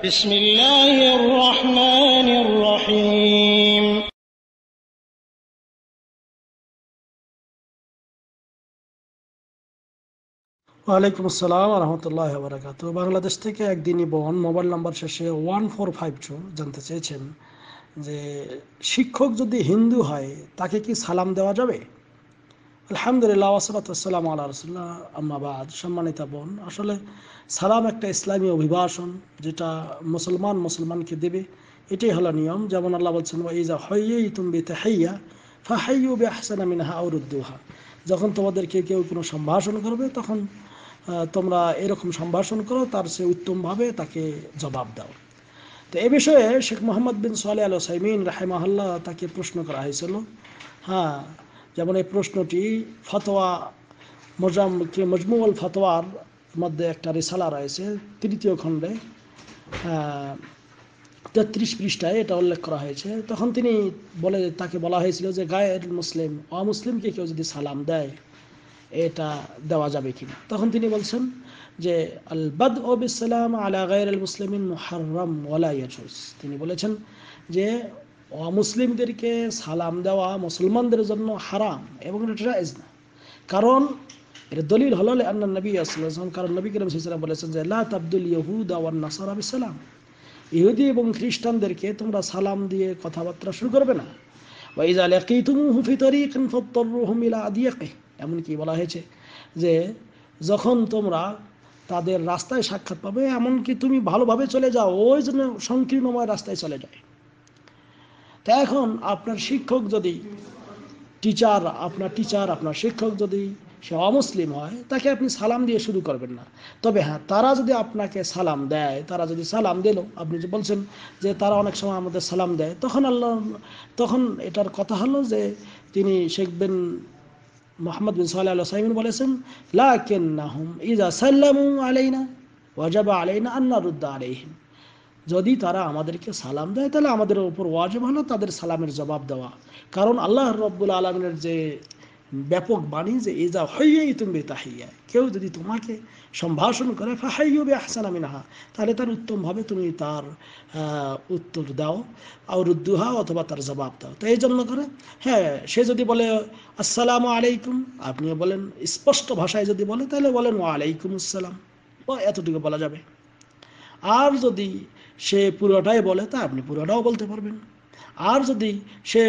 بسم الله الرحمن الرحيم ওয়ালাইকুম আসসালাম রহমতুল্লাহ বারাকাত বাংলাদেশ থেকে একদিনই বোন মোবাইল নাম্বার শেষে ওয়ান ফোর ফাইভ টু জানতে চেয়েছেন যে শিক্ষক যদি হিন্দু হয় তাকে কি সালাম দেওয়া যাবে আলহামদুলিল্লাহ ওসলাতাম আল্লাহ রসুল্লাহ আম্মাবাদ সম্মানিত বোন আসলে সালাম একটা ইসলামী অভিবাসন যেটা মুসলমান মুসলমানকে দেবে এটাই হলো নিয়ম যেমন আল্লাহ বলছেন এই যা হইয়েই তুমি হাইয়া ফাহাইয়ু বে হাসানা মিনহা ঔরুদ্দুহা যখন তোমাদেরকে কেউ কোনো সম্ভাষণ করবে তখন তোমরা এরকম সম্ভাষণ করো তার সে উত্তমভাবে তাকে জবাব দাও তো এ বিষয়ে শেখ মোহাম্মদ বিন সোয়ালি আল সাইমিন রাহেমাহল্লা তাকে প্রশ্ন করা হয়েছিল হ্যাঁ যেমন এই প্রশ্নটি ফতোয়া মোজাম মজমুল ফতোয়ার মধ্যে একটা রেসালা রয়েছে তৃতীয় খণ্ডে তেত্রিশ পৃষ্ঠায় এটা উল্লেখ করা হয়েছে তখন তিনি বলে তাকে বলা হয়েছিল যে গায়ের মুসলিম অমুসলিমকে কেউ যদি সালাম দেয় এটা দেওয়া যাবে কি না তখন তিনি বলছেন যে আল বাদ ওবিসালাম আলা গায়ের মুসলিম হার্রাম ওলা তিনি বলেছেন যে অমুসলিমদেরকে সালাম দেওয়া মুসলমানদের জন্য হারাম এবং এটা না কারণ এর দলিল হল আন্না নবী আসলাম কারণ নবী করিম সাল্লাম বলেছেন যে লাত আব্দুল ইহুদ আওয়ার নাসার আবি সালাম ইহুদি এবং খ্রিস্টানদেরকে তোমরা সালাম দিয়ে কথাবার্তা শুরু করবে না ওয়াইজা লাকিতুমু ফি তারিকিন ফাত্তারুহুম ইলা আদিয়াকি বলা হয়েছে যে যখন তোমরা তাদের রাস্তায় সাক্ষাৎ পাবে এমনকি তুমি ভালোভাবে চলে যাও ওই জন্য সংকীর্ণময় রাস্তায় চলে যায় তা এখন আপনার শিক্ষক যদি টিচার আপনার টিচার আপনার শিক্ষক যদি সে অমুসলিম হয় তাকে আপনি সালাম দিয়ে শুরু করবেন না তবে হ্যাঁ তারা যদি আপনাকে সালাম দেয় তারা যদি সালাম দিল আপনি যে বলছেন যে তারা অনেক সময় আমাদের সালাম দেয় তখন আল্লাহ তখন এটার কথা হলো যে তিনি শেখ বিন মোহাম্মদ বিন সাল্লাহ সাইমিন বলেছেন লাকেন নাহুম ইজা সাল্লামু আলাইনা ওয়াজাবা আলাইনা আন্নারুদ্দা আলাইহিম যদি তারা আমাদেরকে সালাম দেয় তাহলে আমাদের ওপর ওয়াজেব হলো তাদের সালামের জবাব দেওয়া কারণ আল্লাহ রব্বুল আলমিনের যে ব্যাপক বাণী যে যা হইয়াই তুমি তাহিয়া কেউ যদি তোমাকে সম্ভাষণ করে ফাহাইও বে আহসানা তাহলে তার উত্তমভাবে তুমি তার উত্তর দাও আর দুহা অথবা তার জবাব দাও তো এই জন্য করে হ্যাঁ সে যদি বলে আসসালামু আলাইকুম আপনিও বলেন স্পষ্ট ভাষায় যদি বলে তাহলে বলেন ওয়া আলাইকুম আসসালাম বা এতটুকু বলা যাবে আর যদি সে পুরোটাই বলে তা আপনি পুরোটাও বলতে পারবেন আর যদি সে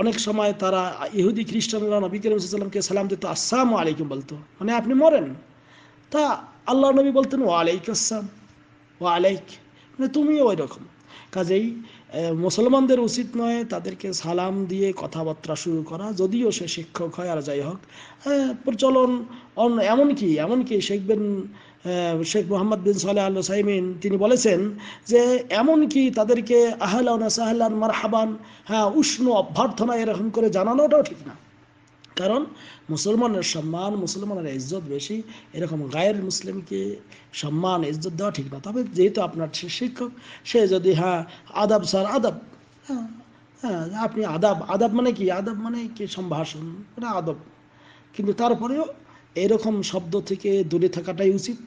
অনেক সময় তারা ইহুদি খ্রিস্টানরা নবী করিম সাল্লামকে সালাম দিত আসসালাম আলাইকুম বলতো মানে আপনি মরেন তা আল্লাহ নবী বলতেন ও আলাইক আসসালাম মানে তুমিও ওই রকম কাজেই মুসলমানদের উচিত নয় তাদেরকে সালাম দিয়ে কথাবার্তা শুরু করা যদিও সে শিক্ষক হয় আর যাই হোক প্রচলন এমনকি এমনকি শেখ বিন শেখ মোহাম্মদ বিন সালে আল্লাহ সাইমিন তিনি বলেছেন যে এমনকি তাদেরকে আহলান সাহলান মারহাবান হ্যাঁ উষ্ণ অভ্যর্থনা এরকম করে জানানোটাও ঠিক না কারণ মুসলমানের সম্মান মুসলমানের ইজ্জত বেশি এরকম গায়ের মুসলিমকে সম্মান ইজ্জত দেওয়া ঠিক না তবে যেহেতু আপনার শিক্ষক সে যদি হ্যাঁ আদাব স্যার আদাব হ্যাঁ হ্যাঁ আপনি আদাব আদাব মানে কি আদাব মানে কি সম্ভাষণ মানে আদব কিন্তু তারপরেও এরকম শব্দ থেকে দূরে থাকাটাই উচিত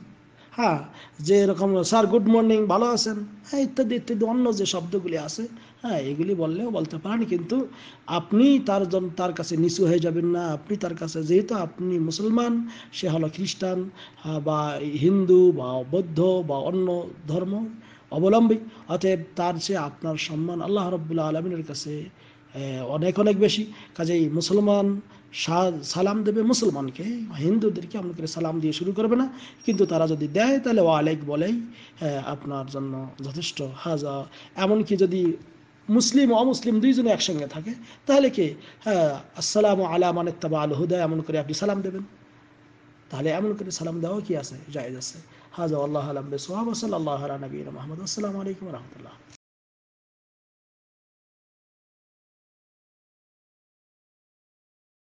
হ্যাঁ যে এরকম স্যার গুড মর্নিং ভালো আছেন হ্যাঁ ইত্যাদি ইত্যাদি অন্য যে শব্দগুলি আছে হ্যাঁ এগুলি বললেও বলতে পারেন কিন্তু আপনি তার জন্য তার কাছে নিচু হয়ে যাবেন না আপনি তার কাছে যেহেতু আপনি মুসলমান সে হলো খ্রিস্টান হ্যাঁ, বা হিন্দু বা বৌদ্ধ বা অন্য ধর্ম অবলম্বী অতএব তার সে আপনার সম্মান আল্লাহ রব্বুল্লা আলমিনের কাছে অনেক অনেক বেশি কাজেই মুসলমান সালাম দেবে মুসলমানকে হিন্দুদেরকে আপনাকে সালাম দিয়ে শুরু করবে না কিন্তু তারা যদি দেয় তাহলে ওয়ালেক বলেই আপনার জন্য যথেষ্ট হাজা এমনকি যদি মুসলিম অমুসলিম দুইজনে একসঙ্গে থাকে তাহলে কি হ্যাঁ আসসালাম আলা তাবা আল হুদা এমন করে আপনি সালাম দেবেন তাহলে এমন করে সালাম দেওয়া কি আছে জায়েজ আছে হাজা আল্লাহ আলম বেসোয়াব সাল্লাহ নবীন মোহাম্মদ আসসালামু আলাইকুম রহমতুল্লাহ